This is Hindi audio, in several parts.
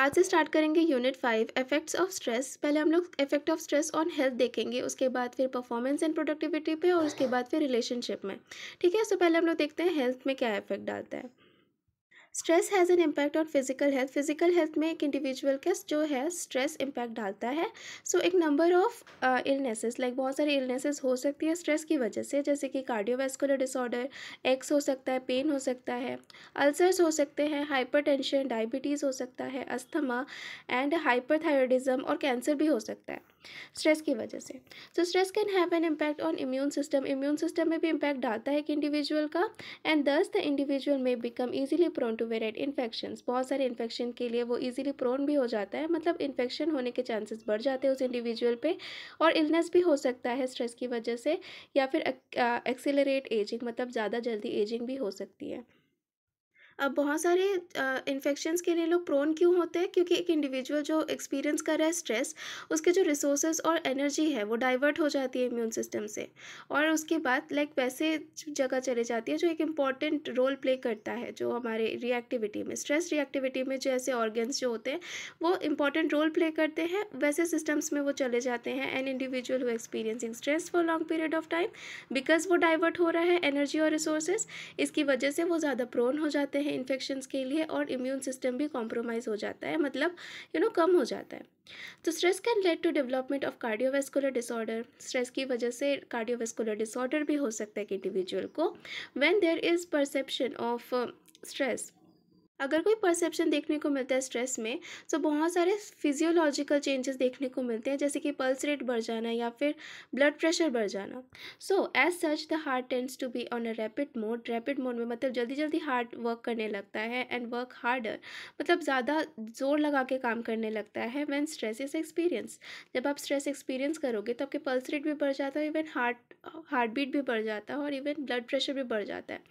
आज से स्टार्ट करेंगे unit five effects of stress पहले हम लोग effect of stress on health देखेंगे उसके बाद फिर परफॉर्मेंस एंड प्रोडक्टिविटी पे और उसके बाद फिर रिलेशनशिप में ठीक है सो पहले हम लोग देखते हैं हेल्थ में क्या इफेक्ट डालता है stress has an impact on physical health physical health में एक इंडिविजुअल का जो है स्ट्रेस इम्पैक्ट डालता है सो so, एक नंबर ऑफ इलनेसेस लाइक बहुत सारे इलनेसेस हो सकती है स्ट्रेस की वजह से जैसे कि कार्डियोवेस्कुलर डिसऑर्डर एक्स हो सकता है पेन हो सकता है अल्सर्स हो सकते हैं हाइपर डायबिटीज़ हो सकता है अस्थमा एंड हाइपर और कैंसर भी हो सकता है स्ट्रेस की वजह से so stress can have an impact on immune system immune system में भी इम्पैक्ट डालता है एक इंडिविजुअल का एंड दस द इंडिविजुअल में become easily prone to variety infection बहुत सारे इन्फेक्शन के लिए वो ईजिली प्रोन भी हो जाता है मतलब इन्फेक्शन होने के चांसेस बढ़ जाते हैं उस इंडिविजुअल पे और इलनेस भी हो सकता है स्ट्रेस की वजह से या फिर एक्सेलरेट एजिंग मतलब ज़्यादा जल्दी एजिंग भी हो सकती है अब बहुत सारे इन्फेक्शंस के लिए लोग प्रोन क्यों होते हैं क्योंकि एक इंडिविजुअल जो एक्सपीरियंस कर रहा है स्ट्रेस उसके जो रिसोर्सेज और एनर्जी है वो डाइवर्ट हो जाती है इम्यून सिस्टम से और उसके बाद लाइक वैसे जगह चले जाती है जो एक इम्पॉर्टेंट रोल प्ले करता है जो हमारे रिएक्टिविटी में स्ट्रेस रिएक्टिविटी में जैसे ऑर्गन्स जो होते हैं वो इंपॉर्टेंट रोल प्ले करते हैं वैसे सिस्टम्स में वो चले जाते हैं an individual who experiencing stress for long period of time because वो डाइवर्ट हो रहा है एनर्जी और रिसोर्सेज इसकी वजह से वो ज़्यादा प्रोन हो जाते हैं हैं इन्फेक्शन्स के लिए और इम्यून सिस्टम भी कॉम्प्रोमाइज़ हो जाता है मतलब यू नो कम हो जाता है तो stress can lead to development of cardiovascular disorder stress की वजह से कार्डियोवेस्कुलर डिसऑर्डर भी हो सकता है एक इंडिविजुअल को when there is perception of stress अगर कोई परसेप्शन देखने को मिलता है स्ट्रेस में तो बहुत सारे फिजियोलॉजिकल चेंजेस देखने को मिलते हैं जैसे कि पल्स रेट बढ़ जाना या फिर ब्लड प्रेशर बढ़ जाना so as such the heart tends to be on a rapid mode rapid mode में मतलब जल्दी जल्दी हार्ट वर्क करने लगता है एंड वर्क हार्डर मतलब ज़्यादा जोर लगा के काम करने लगता है वैन स्ट्रेस इज एक्सपीरियंस जब आप स्ट्रेस एक्सपीरियंस करोगे तो आपके पल्स रेट भी बढ़ जाता है इवन हार्ट हार्ट बीट भी बढ़ जाता है और इवन ब्लड प्रेशर भी बढ़ जाता है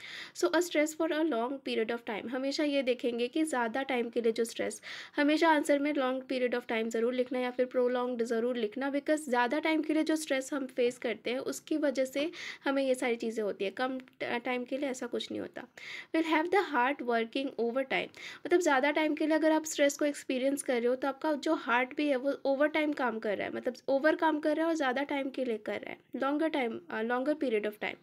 so a stress for a long period of time हमेशा ये देखें लिखेंगे कि ज़्यादा टाइम के लिए जो स्ट्रेस हमेशा आंसर में लॉन्ग पीरियड ऑफ टाइम ज़रूर लिखना या फिर प्रोलॉन्ग ज़रूर लिखना बिकॉज ज़्यादा टाइम के लिए जो स्ट्रेस हम फेस करते हैं उसकी वजह से हमें ये सारी चीज़ें होती है कम टाइम के लिए ऐसा कुछ नहीं होता will have the heart working overtime मतलब ज़्यादा टाइम के लिए अगर आप स्ट्रेस को एक्सपीरियंस कर रहे हो तो आपका जो हार्ट भी है वो ओवर टाइम काम कर रहा है मतलब ओवर काम कर रहा है और ज़्यादा टाइम के लिए कर रहा है longer time longer period of time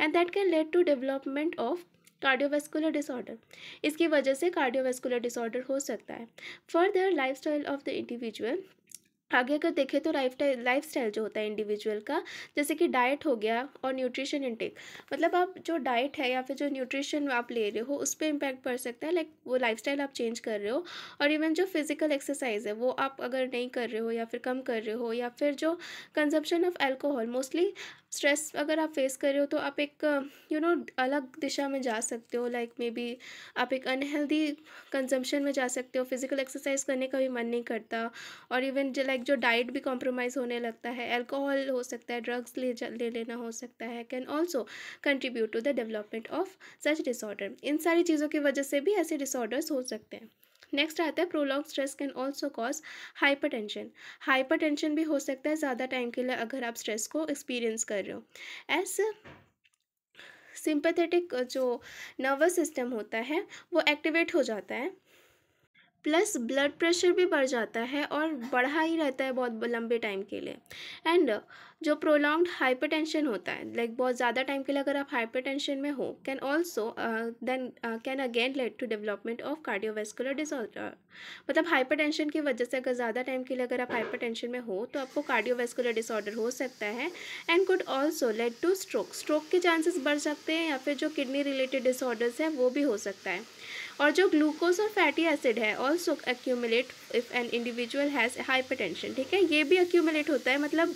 and that can lead to development of cardiovascular disorder इसकी वजह से कार्डियोवेस्कुलर डिसऑर्डर हो सकता है further style of the individual आगे अगर देखें तो लाइफ लाइफ स्टाइल जो होता है इंडिविजुअल का जैसे कि डाइट हो गया और न्यूट्रिशन इनटेक मतलब आप जो डाइट है या फिर जो न्यूट्रिशन आप ले रहे हो उस पर इम्पैक्ट पड़ सकता है लाइक वो लाइफस्टाइल आप चेंज कर रहे हो और इवन जो फिज़िकल एक्सरसाइज है वो आप अगर नहीं कर रहे हो या फिर कम कर रहे हो या फिर जो consumption of alcohol mostly stress अगर आप फेस कर रहे हो तो आप एक यू you नो know, अलग दिशा में जा सकते हो लाइक मे बी आप एक अनहेल्दी कंजम्पशन में जा सकते हो फिजिकल एक्सरसाइज करने का भी मन नहीं करता और इवन लाइक जो डाइट भी कॉम्प्रोमाइज़ होने लगता है एल्कोहल हो सकता है ड्रग्स ले जा ले लेना हो सकता है can also contribute to the development of such disorder इन सारी चीज़ों की वजह से भी ऐसे डिसऑर्डर्स हो सकते हैं नेक्स्ट आता है prolong stress can also cause hypertension hypertension भी हो सकता है ज़्यादा टाइम के लिए अगर आप स्ट्रेस को एक्सपीरियंस कर रहे हो एस सिंपथेटिक जो नर्वस सिस्टम होता है वो एक्टिवेट हो जाता है प्लस ब्लड प्रेशर भी बढ़ जाता है और बढ़ा ही रहता है बहुत लंबे टाइम के लिए एंड जो प्रोलॉन्ग्ड हाइपरटेंशन होता है लाइक like बहुत ज़्यादा टाइम के लिए अगर आप हाइपरटेंशन में हो can also then can again lead to development of cardiovascular disorder मतलब हाइपरटेंशन की वजह से अगर ज़्यादा टाइम के लिए अगर आप हाइपरटेंशन में हो तो आपको कार्डियोवेस्कुलर डिसऑर्डर हो सकता है and could also lead to stroke stroke के चांसेस बढ़ सकते हैं या फिर जो किडनी रिलेटेड डिसऑर्डर्स हैं वो भी हो सकता है और जो ग्लूकोज और फैटी एसिड है also accumulate if an individual has tension ठीक है ये भी एक्यूमुलेट होता है मतलब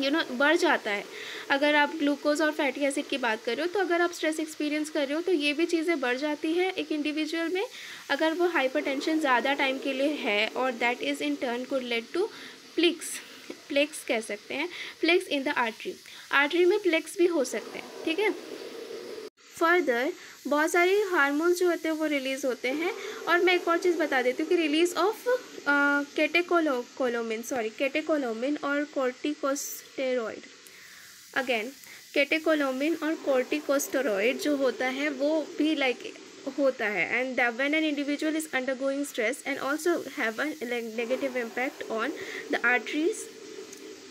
यू नो बढ़ जाता है अगर आप ग्लूकोज और फैटी एसिड की बात कर रहे हो तो अगर आप स्ट्रेस एक्सपीरियंस कर रहे हो तो ये भी चीज़ें बढ़ जाती हैं एक इंडिविजुअल में अगर वो हाइपरटेंशन ज़्यादा टाइम के लिए है और that is in turn could lead to plaques plaques कह सकते हैं plaques in the artery artery में प्लेक्स भी हो सकते हैं ठीक है फर्दर बहुत सारे हार्मोन्स जो होते हैं वो रिलीज़ होते हैं और मैं एक और चीज़ बता देती हूँ कि release of catechol catecholamine sorry catecholamine और कोर्टिकोस्टेरॉइड अगेन कैटेकोलोमिन और कोर्टिकोस्टेरॉइड जो होता है वो भी लाइक होता है and when an individual is undergoing stress and also have a negative impact on the arteries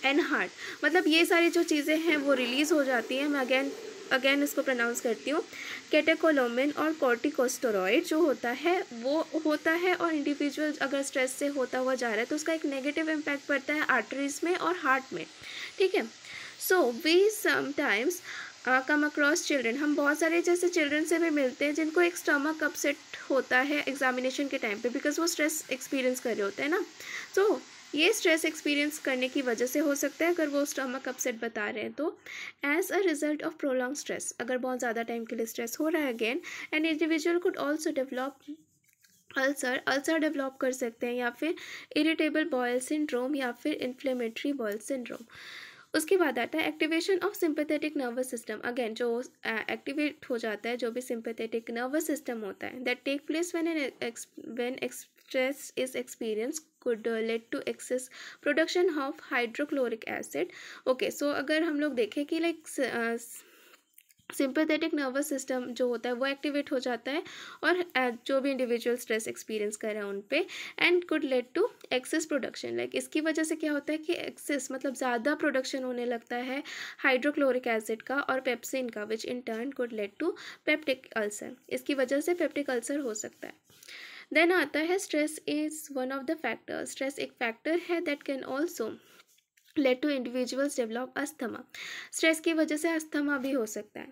and heart मतलब ये सारी जो चीज़ें हैं वो रिलीज़ हो जाती हैं मैं अगेन अगेन इसको प्रनाउंस करती हूँ कैटेकोलोमिन और कॉर्टिकोस्टोरॉइड जो होता है वो होता है और इंडिविजुअल अगर स्ट्रेस से होता हुआ जा रहा है तो उसका एक नेगेटिव इम्पैक्ट पड़ता है आर्टरीज में और हार्ट में ठीक है so we sometimes come across children हम बहुत सारे जैसे चिल्ड्रेन से भी मिलते हैं जिनको एक स्टमक अपसेट होता है एग्जामिनेशन के टाइम पे बिकॉज वो स्ट्रेस एक्सपीरियंस कर रहे होते हैं ना सो so, ये स्ट्रेस एक्सपीरियंस करने की वजह से हो सकता है अगर वो स्टमक अपसेट बता रहे हैं तो as a result of prolong stress अगर बहुत ज़्यादा टाइम के लिए स्ट्रेस हो रहा है again and individual could also develop ulcer ulcer develop कर सकते हैं या फिर इरिटेबल बॉयल सिंड्रोम या फिर इन्फ्लेमेटरी बॉयल सिंड्रोम उसके बाद आता है activation of sympathetic nervous system again जो एक्टिवेट uh, हो जाता है जो भी सिंपथेटिक नर्वस सिस्टम होता है that take place when an when stress is experienced could uh, lead to excess production of hydrochloric acid okay so अगर हम लोग देखें कि like uh, sympathetic nervous system जो होता है वो एक्टिवेट हो जाता है और uh, जो भी इंडिविजुअल स्ट्रेस एक्सपीरियंस कर रहा है उन पर and could lead to excess production like इसकी वजह से क्या होता है कि एक्सेस मतलब ज़्यादा प्रोडक्शन होने लगता है हाइड्रोक्लोरिक एसिड का और पेप्सिन का which in turn could lead to peptic ulcer इसकी वजह से पेप्टिक अल्सर हो सकता है देन आता है stress is one of the factor stress एक फैक्टर है that can also lead to individuals develop asthma stress की वजह से अस्थमा भी हो सकता है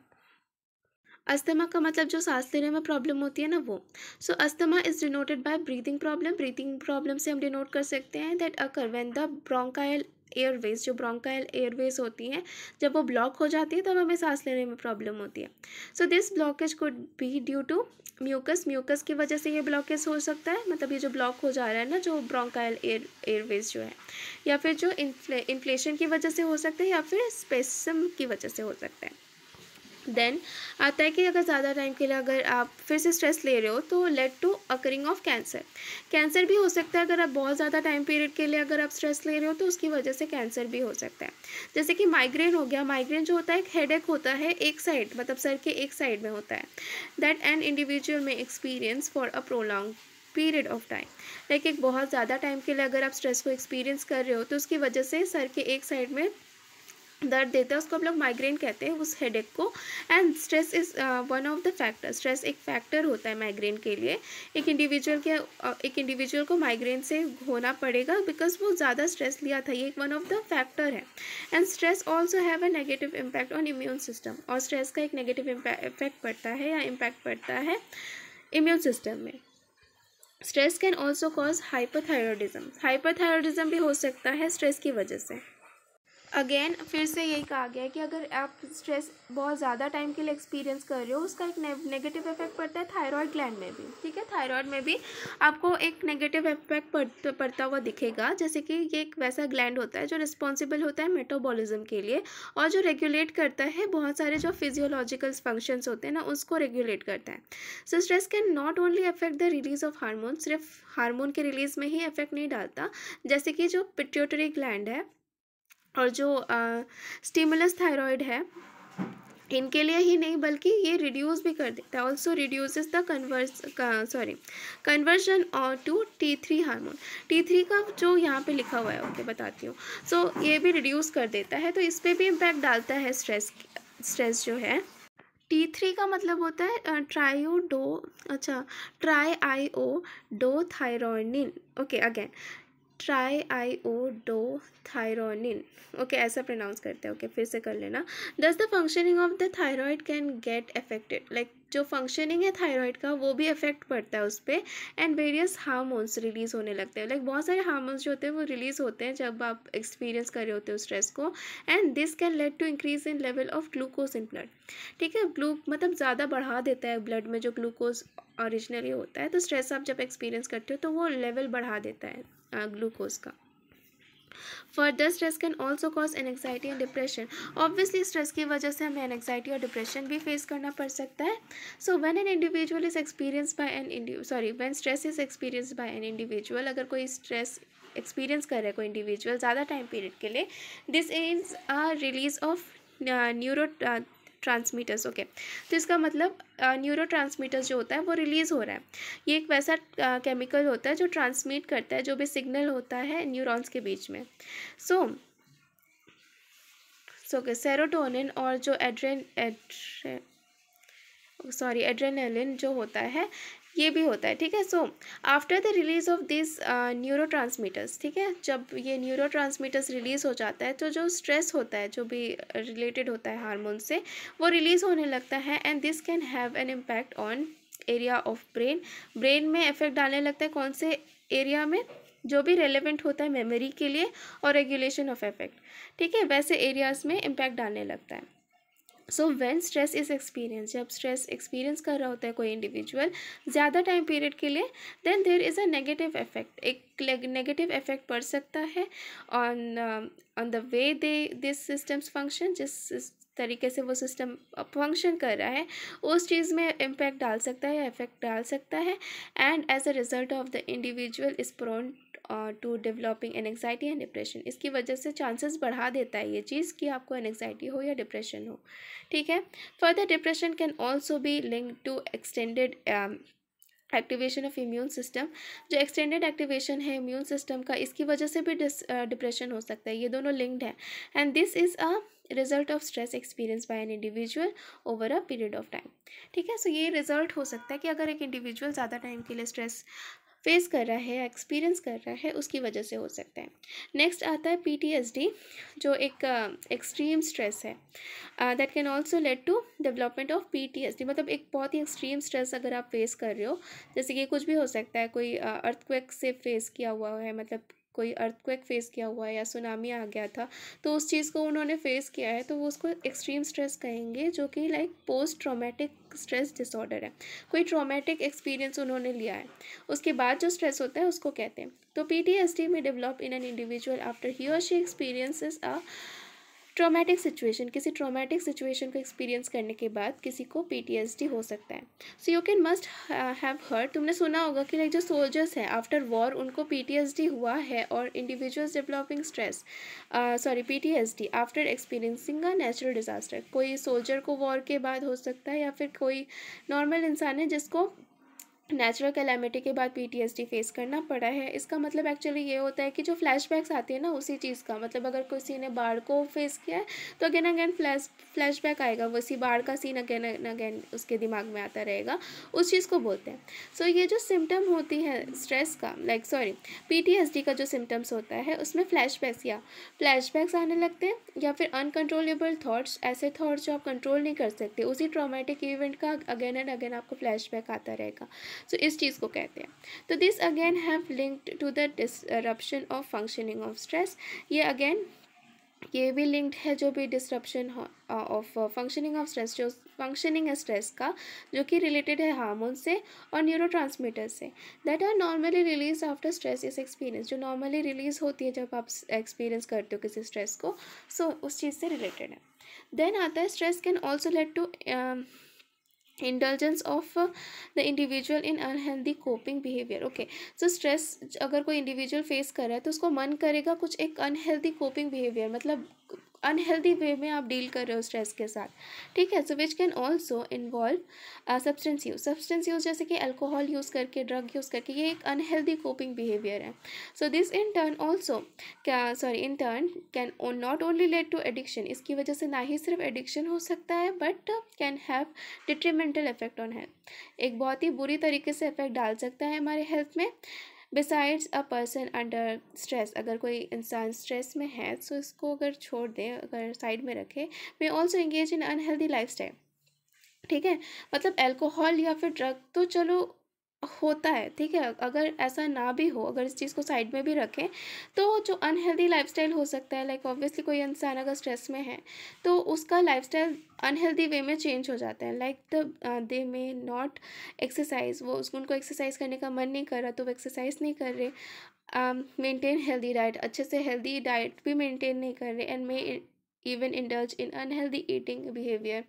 अस्थमा का मतलब जो सांस लेने में प्रॉब्लम होती है ना वो so asthma is denoted by breathing problem breathing problem से हम डिनोट कर सकते हैं that occur when the bronchial airways जो ब्रोंकाइल एयरवेज होती हैं जब वो ब्लॉक हो जाती है तब हमें सांस लेने में प्रॉब्लम होती है so this blockage could be due to mucus mucus की वजह से ये ब्लॉकेज हो सकता है मतलब ये जो ब्लॉक हो जा रहा है ना जो ब्रोंकाइल एयर एयरवेज जो है या फिर जो इन्फ्ले इन्फ्लेशन की वजह से हो सकता है या फिर स्पेसम की वजह से हो सकता है देन आता है कि अगर ज़्यादा टाइम के लिए अगर आप फिर से स्ट्रेस ले रहे हो तो lead to occurring of cancer cancer भी हो सकता है अगर आप बहुत ज़्यादा टाइम पीरियड के लिए अगर आप स्ट्रेस ले रहे हो तो उसकी वजह से कैंसर भी हो सकता है जैसे कि माइग्रेन हो गया माइग्रेन जो होता है एक हेडेक होता है एक साइड मतलब सर के एक साइड में होता है that an individual may experience for a prolong period of time like एक बहुत ज़्यादा टाइम के लिए अगर आप स्ट्रेस को एक्सपीरियंस कर रहे हो तो उसकी वजह से सर के एक साइड में दर्द देता है उसको हम लोग माइग्रेन कहते हैं उस हेडेक को and stress is one of the factor stress एक फैक्टर होता है माइग्रेन के लिए एक इंडिविजुअल के uh, एक इंडिविजुअल को माइग्रेन से होना पड़ेगा बिकॉज वो ज़्यादा स्ट्रेस लिया था ये एक वन ऑफ द फैक्टर है and stress also have a negative impact on immune system और स्ट्रेस का एक नेगेटिव इफेक्ट पड़ता है या इम्पैक्ट पड़ता है इम्यून सिस्टम में stress can also cause hyperthyroidism hyperthyroidism भी हो सकता है स्ट्रेस की वजह से अगेन फिर से यही कहा गया है कि अगर आप स्ट्रेस बहुत ज़्यादा टाइम के लिए एक्सपीरियंस कर रहे हो उसका एक नेगेटिव इफेक्ट पड़ता है थायराइड ग्लैंड में भी ठीक है थायराइड में भी आपको एक नेगेटिव इफेक्ट पड़ता पड़ता हुआ दिखेगा जैसे कि ये एक वैसा ग्लैंड होता है जो रिस्पॉन्सिबल होता है मेटाबॉलिज्म के लिए और जो रेगुलेट करता है बहुत सारे जो फिजियोलॉजिकल फंक्शंस होते हैं ना उसको रेगुलेट करता है so stress can not only affect the release of hormone सिर्फ हारमोन के रिलीज में ही इफेक्ट नहीं डालता जैसे कि जो पिट्यूटरी ग्लैंड है और जो स्टिमुलस थायरॉयड है इनके लिए ही नहीं बल्कि ये रिड्यूस भी कर देता है also reduce the converse sorry conversion और to T three hormone T three का जो यहाँ पे लिखा हुआ है ओके बताती हूँ सो so, ये भी रिड्यूस कर देता है तो इस पर भी इम्पैक्ट डालता है स्ट्रेस स्ट्रेस जो है टी थ्री का मतलब होता है ट्रायो डो अच्छा triiodothyronine okay again triiodothyronine okay ऐसा प्रोनाउंस करते हैं ओके okay, फिर से कर लेना thus the functioning of the thyroid can get affected like जो फंक्शनिंग है थायरॉयड का वो भी अफेक्ट पड़ता है उस पर एंड वेरियस हार्मोन्स रिलीज़ होने लगते हैं लाइक like, बहुत सारे हार्मोन्स जो होते हैं वो रिलीज़ होते हैं जब आप एक्सपीरियंस कर रहे होते हो स्ट्रेस को and this can lead to increase in level of glucose in blood ठीक है ग्लू मतलब ज़्यादा बढ़ा देता है ब्लड में जो ग्लूकोज ऑरिजिनली होता है तो स्ट्रेस आप जब एक्सपीरियंस करते हो तो वो लेवल बढ़ा देता है ग्लूकोज का further stress can also cause anxiety and depression obviously stress की वजह से हमें एनजाइटी और डिप्रेशन भी फेस करना पड़ सकता है so when an individual is experience by an sorry when stress is experience by an individual अगर कोई स्ट्रेस एक्सपीरियंस कर रहा है कोई इंडिविजुअल ज़्यादा टाइम पीरियड के लिए this is a release of neurotransmitters okay तो इसका मतलब न्यूरो ट्रांसमीटर्स जो होता है वो रिलीज़ हो रहा है ये एक वैसा केमिकल होता है जो ट्रांसमिट करता है जो भी सिग्नल होता है न्यूरॉन्स के बीच में so so, so so, serotonin okay, और जो एड्रेन एड्रे सॉरी एड्रेनलिन जो होता है ये भी होता है ठीक है so after the release of this neuro ठीक है जब ये न्यूरो रिलीज़ हो जाता है तो जो स्ट्रेस होता है जो भी रिलेटेड होता है हारमोन से वो रिलीज़ होने लगता है and this can have an impact on area of brain brain में इफेक्ट डालने लगता है कौन से एरिया में जो भी रेलेवेंट होता है मेमोरी के लिए और रेगुलेशन ऑफ इफेक्ट ठीक है वैसे एरियाज़ में इम्पैक्ट डालने लगता है so when stress is experience जब स्ट्रेस एक्सपीरियंस कर रहा होता है कोई इंडिविजुअल ज़्यादा टाइम पीरियड के लिए then there is a negative effect एक नेगेटिव इफेक्ट पड़ सकता है on on the way they this systems function जिस तरीके से वो सिस्टम फंक्शन कर रहा है उस चीज़ में इम्पैक्ट डाल सकता है इफेक्ट डाल सकता है and as a result of the individual is prone to developing an and depression इसकी वजह से चांसेस बढ़ा देता है ये चीज़ कि आपको एंगजाइटी हो या डिप्रेशन हो ठीक है फर्दर डिप्रेशन कैन ऑल्सो भी link to extended activation of immune system जो एक्सटेंडेड एक्टिवेशन है इम्यून सिस्टम का इसकी वजह से भी डिप्रेशन हो सकता है ये दोनों लिंक्ड है and this is a result of stress experience by an individual over a period of time ठीक है सो so, ये रिजल्ट हो सकता है कि अगर एक इंडिविजुअल ज़्यादा टाइम के लिए स्ट्रेस फेस कर रहा है एक्सपीरियंस कर रहा है उसकी वजह से हो सकता है नेक्स्ट आता है पीटीएसडी जो एक एक्सट्रीम स्ट्रेस है that can also lead to development of PTSD मतलब एक बहुत ही एक्सट्रीम स्ट्रेस अगर आप फेस कर रहे हो जैसे कि कुछ भी हो सकता है कोई अर्थक्वेक से फेस किया हुआ है मतलब कोई अर्थक्वेक फेस किया हुआ है या सुनामी आ गया था तो उस चीज़ को उन्होंने फेस किया है तो वो उसको एक्सट्रीम स्ट्रेस कहेंगे जो कि like post traumatic stress disorder है कोई ट्रॉमेटिक एक्सपीरियंस उन्होंने लिया है उसके बाद जो स्ट्रेस होता है उसको कहते हैं तो पी में develop in an individual after he और she experience a traumatic situation किसी ट्रॉमेटिक सिचुएशन को एक्सपीरियंस करने के बाद किसी को पीटीएसडी हो सकता है so you can must have heard तुमने सुना होगा कि लाइक जो सोल्जर्स हैं आफ्टर वॉर उनको पीटीएसडी हुआ है और individuals developing stress sorry PTSD after experiencing a natural disaster कोई सोल्जर को वॉर के बाद हो सकता है या फिर कोई नॉर्मल इंसान है जिसको नेचुरल कैलामिटी के बाद पीटीएसडी फेस करना पड़ा है इसका मतलब एक्चुअली ये होता है कि जो फ्लैशबैक्स आती है ना उसी चीज़ का मतलब अगर किसी ने बाढ़ को फेस किया है तो अगेन अगेन फ्लैश फ्लैशबैक आएगा वैसी बाढ़ का सीन अगेन अगेन उसके दिमाग में आता रहेगा उस चीज़ को बोलते हैं सो so, ये जो सिम्टम होती है स्ट्रेस का लाइक सॉरी पी का जो सिम्टम्स होता है उसमें फ्लैश या फ्लैश आने लगते हैं या फिर अनकंट्रोलेबल थाट्स ऐसे थाट्स जो आप कंट्रोल नहीं कर सकते उसी ट्रामेटिक इवेंट का अगेन एंड अगेन आपको फ्लैशबैक आता रहेगा सो so, इस चीज़ को कहते हैं तो this again have linked to the disruption of functioning of stress ये अगेन ये भी लिंक्ड है जो भी disruption of functioning of stress जो फंक्शनिंग है स्ट्रेस का जो कि रिलेटेड है हार्मोन से और न्यूरो से that are normally release after stress is experience जो नॉर्मली रिलीज होती है जब आप एक्सपीरियंस करते हो किसी स्ट्रेस को सो so, उस चीज़ से रिलेटेड है देन आता है stress can also lead to indulgence of the individual in unhealthy coping behaviour okay so stress अगर कोई इंडिविजुअल फेस कर रहा है तो उसको मन करेगा कुछ एक अनहेल्दी कोपिंग बिहेवियर मतलब अनहेल्दी वे में आप डील कर रहे हो स्ट्रेस के साथ ठीक है so which can also involve substance use substance use जैसे कि अल्कोहल यूज़ करके ड्रग यूज़ करके ये एक अनहेल्दी कोपिंग बिहेवियर है so this in turn also क्या sorry in turn can not only lead to addiction इसकी वजह से ना ही सिर्फ एडिक्शन हो सकता है but can have detrimental effect on health एक बहुत ही बुरी तरीके से इफेक्ट डाल सकता है हमारे हेल्थ में besides a person under stress अगर कोई इंसान स्ट्रेस में है तो इसको अगर छोड़ दें अगर साइड में रखें वे also engage in unhealthy life ठीक है मतलब अल्कोहल या फिर ड्रग तो चलो होता है ठीक है अगर ऐसा ना भी हो अगर इस चीज़ को साइड में भी रखें तो जो अनहेल्दी लाइफस्टाइल हो सकता है लाइक like ऑब्वियसली कोई इंसान अगर स्ट्रेस में है तो उसका लाइफस्टाइल अनहेल्दी वे में चेंज हो जाता है like the they may not exercise वो उसको उनको एक्सरसाइज करने का मन नहीं कर रहा तो वो एक्सरसाइज नहीं कर रहे मेंटेन हेल्दी डाइट अच्छे से हेल्दी डाइट भी मेंटेन नहीं कर रहे and may even indulge in unhealthy eating behaviour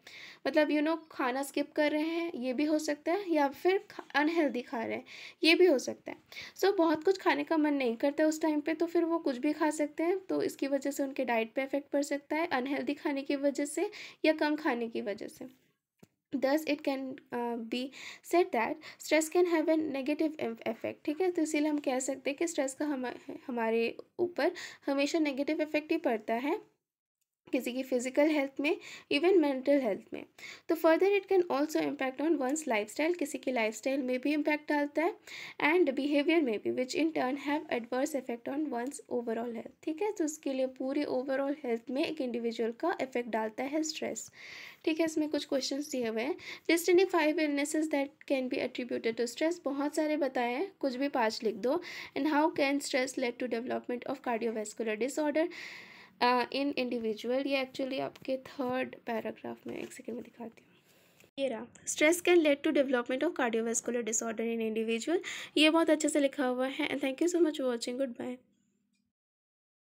मतलब यू you नो know, खाना स्किप कर रहे हैं ये भी हो सकता है या फिर अनहेल्दी खा रहे हैं ये भी हो सकता है सो so, बहुत कुछ खाने का मन नहीं करता उस टाइम पे तो फिर वो कुछ भी खा सकते हैं तो इसकी वजह से उनके डाइट पे इफेक्ट पड़ सकता है अनहेल्दी खाने की वजह से या कम खाने की वजह से thus it can be said that stress can have a negative effect ठीक है तो इसीलिए हम कह सकते हैं कि स्ट्रेस का हम हमारे ऊपर हमेशा नेगेटिव इफेक्ट ही पड़ता है किसी की फिजिकल हेल्थ में इवन मेंटल हेल्थ में तो further it can also impact on one's lifestyle किसी की लाइफस्टाइल में भी इम्पैक्ट डालता है एंड बिहेवियर में भी which in turn have adverse effect on one's overall health ठीक है तो उसके लिए पूरे ओवरऑल हेल्थ में एक इंडिविजुअल का इफेक्ट डालता है स्ट्रेस ठीक है इसमें कुछ क्वेश्चन दिए हुए हैं distinguish five illnesses that can be attributed to stress बहुत सारे बताए हैं कुछ भी पाँच लिख दो and how can stress lead to development of cardiovascular disorder in uh, individual ये एक्चुअली आपके थर्ड पैराग्राफ में एक सेकेंड में दिखाती हूँ stress can lead to development of cardiovascular disorder in individual ये बहुत अच्छे से लिखा हुआ है and thank you so much watching good bye